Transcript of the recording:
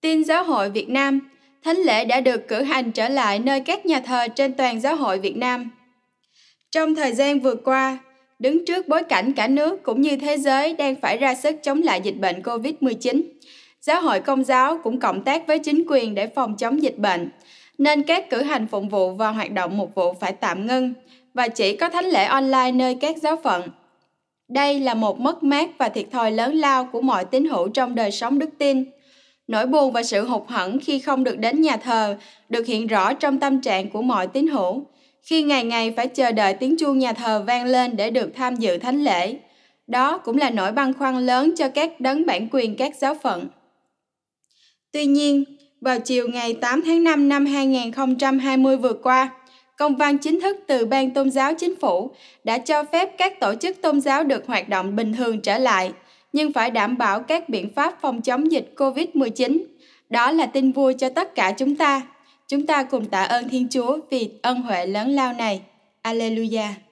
Tin Giáo hội Việt Nam, thánh lễ đã được cử hành trở lại nơi các nhà thờ trên toàn giáo hội Việt Nam. Trong thời gian vừa qua, đứng trước bối cảnh cả nước cũng như thế giới đang phải ra sức chống lại dịch bệnh COVID-19, giáo hội công giáo cũng cộng tác với chính quyền để phòng chống dịch bệnh, nên các cử hành phụng vụ và hoạt động mục vụ phải tạm ngưng và chỉ có thánh lễ online nơi các giáo phận. Đây là một mất mát và thiệt thòi lớn lao của mọi tín hữu trong đời sống đức tin – Nỗi buồn và sự hụt hẫng khi không được đến nhà thờ được hiện rõ trong tâm trạng của mọi tín hữu, khi ngày ngày phải chờ đợi tiếng chuông nhà thờ vang lên để được tham dự thánh lễ. Đó cũng là nỗi băn khoăn lớn cho các đấng bản quyền các giáo phận. Tuy nhiên, vào chiều ngày 8 tháng 5 năm 2020 vừa qua, công văn chính thức từ Ban Tôn giáo Chính phủ đã cho phép các tổ chức tôn giáo được hoạt động bình thường trở lại – nhưng phải đảm bảo các biện pháp phòng chống dịch COVID-19. Đó là tin vui cho tất cả chúng ta. Chúng ta cùng tạ ơn Thiên Chúa vì ân huệ lớn lao này. Alleluia.